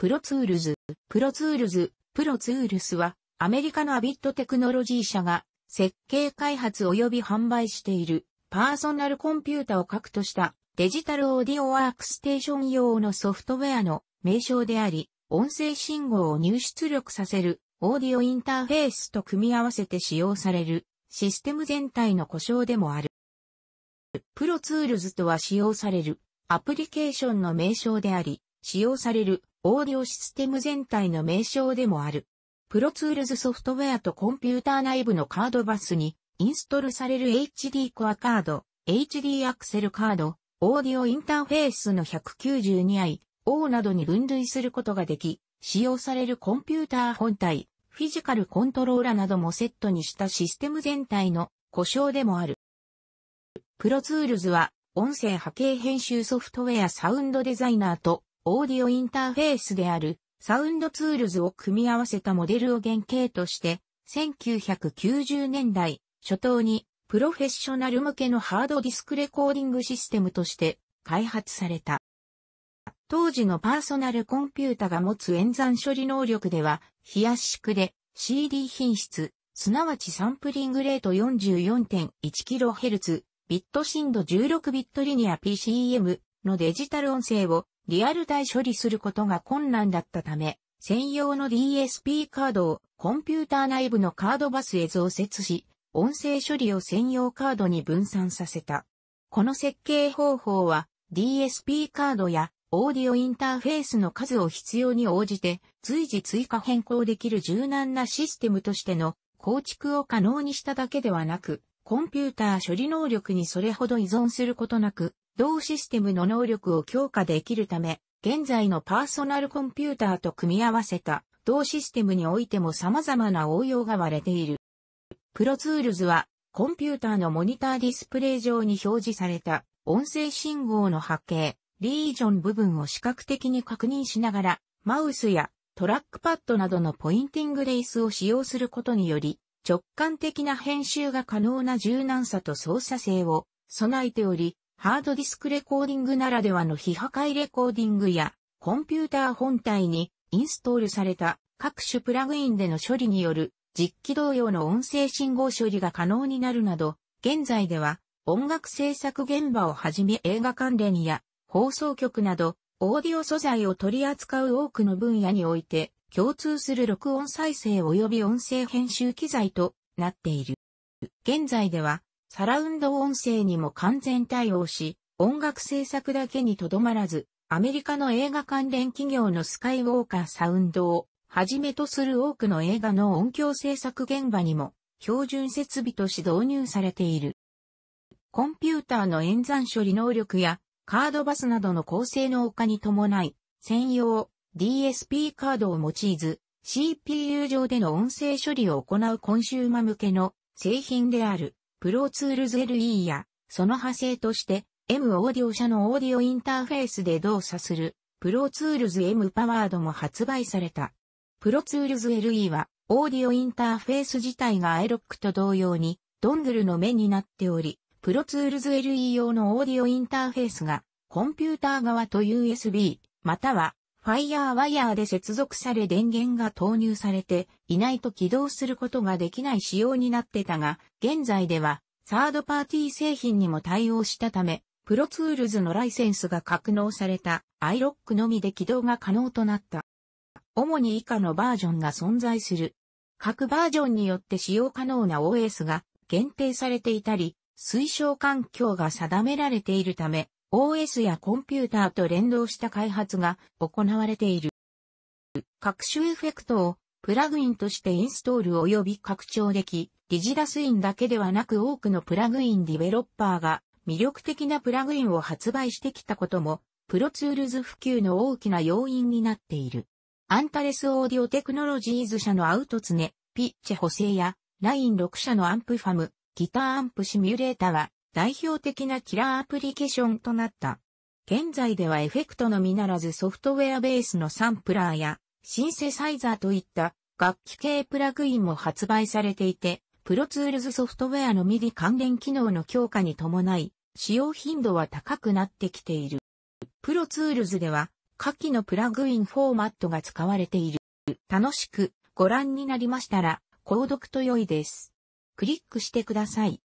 プロツールズ、プロツールズ、プロツールスは、アメリカのアビットテクノロジー社が、設計開発及び販売している、パーソナルコンピュータを核とした、デジタルオーディオワークステーション用のソフトウェアの名称であり、音声信号を入出力させる、オーディオインターフェースと組み合わせて使用される、システム全体の故障でもある。プロツールズとは使用される、アプリケーションの名称であり、使用されるオーディオシステム全体の名称でもある。プロツールズソフトウェアとコンピューター内部のカードバスにインストールされる HD コアカード、HD アクセルカード、オーディオインターフェースの 192i、O などに分類することができ、使用されるコンピューター本体、フィジカルコントローラなどもセットにしたシステム全体の故障でもある。プロツールズは音声波形編集ソフトウェアサウンドデザイナーとオーディオインターフェースであるサウンドツールズを組み合わせたモデルを原型として、1990年代初頭にプロフェッショナル向けのハードディスクレコーディングシステムとして開発された。当時のパーソナルコンピュータが持つ演算処理能力では、冷やし縮で CD 品質、すなわちサンプリングレート 44.1kHz、ビット深度16ビットリニア PCM のデジタル音声をリアルタイ処理することが困難だったため、専用の DSP カードをコンピューター内部のカードバスへ増設し、音声処理を専用カードに分散させた。この設計方法は DSP カードやオーディオインターフェースの数を必要に応じて随時追加変更できる柔軟なシステムとしての構築を可能にしただけではなく、コンピューター処理能力にそれほど依存することなく、同システムの能力を強化できるため、現在のパーソナルコンピューターと組み合わせた同システムにおいても様々な応用が割れている。プロツールズは、コンピューターのモニターディスプレイ上に表示された音声信号の波形、リージョン部分を視覚的に確認しながら、マウスやトラックパッドなどのポインティングレースを使用することにより、直感的な編集が可能な柔軟さと操作性を備えており、ハードディスクレコーディングならではの非破壊レコーディングや、コンピューター本体にインストールされた各種プラグインでの処理による実機同様の音声信号処理が可能になるなど、現在では音楽制作現場をはじめ映画関連や放送局などオーディオ素材を取り扱う多くの分野において共通する録音再生及び音声編集機材となっている。現在ではサラウンド音声にも完全対応し、音楽制作だけにとどまらず、アメリカの映画関連企業のスカイウォーカーサウンドをはじめとする多くの映画の音響制作現場にも標準設備として導入されている。コンピューターの演算処理能力やカードバスなどの高性能化に伴い、専用 DSP カードを用いず、CPU 上での音声処理を行うコンシューマ向けの製品である。プロツールズ LE や、その派生として、M オーディオ社のオーディオインターフェースで動作する、プロツールズ M パワードも発売された。プロツールズ LE は、オーディオインターフェース自体が iRock と同様に、ドングルの目になっており、プロツールズ LE 用のオーディオインターフェースが、コンピューター側と USB、またはファイヤーワイヤーで接続され電源が投入されていないと起動することができない仕様になってたが、現在ではサードパーティー製品にも対応したため、プロツールズのライセンスが格納された i l o c k のみで起動が可能となった。主に以下のバージョンが存在する。各バージョンによって使用可能な OS が限定されていたり、推奨環境が定められているため、OS やコンピューターと連動した開発が行われている。各種エフェクトをプラグインとしてインストール及び拡張でき、ディジラスインだけではなく多くのプラグインディベロッパーが魅力的なプラグインを発売してきたことも、プロツールズ普及の大きな要因になっている。アンタレスオーディオテクノロジーズ社のアウトツネ、ピッチェ補正や、ライン6社のアンプファム、ギターアンプシミュレータは、代表的なキラーアプリケーションとなった。現在ではエフェクトのみならずソフトウェアベースのサンプラーやシンセサイザーといった楽器系プラグインも発売されていて、プロツールズソフトウェアの MIDI 関連機能の強化に伴い、使用頻度は高くなってきている。プロツールズでは、下記のプラグインフォーマットが使われている。楽しくご覧になりましたら、購読と良いです。クリックしてください。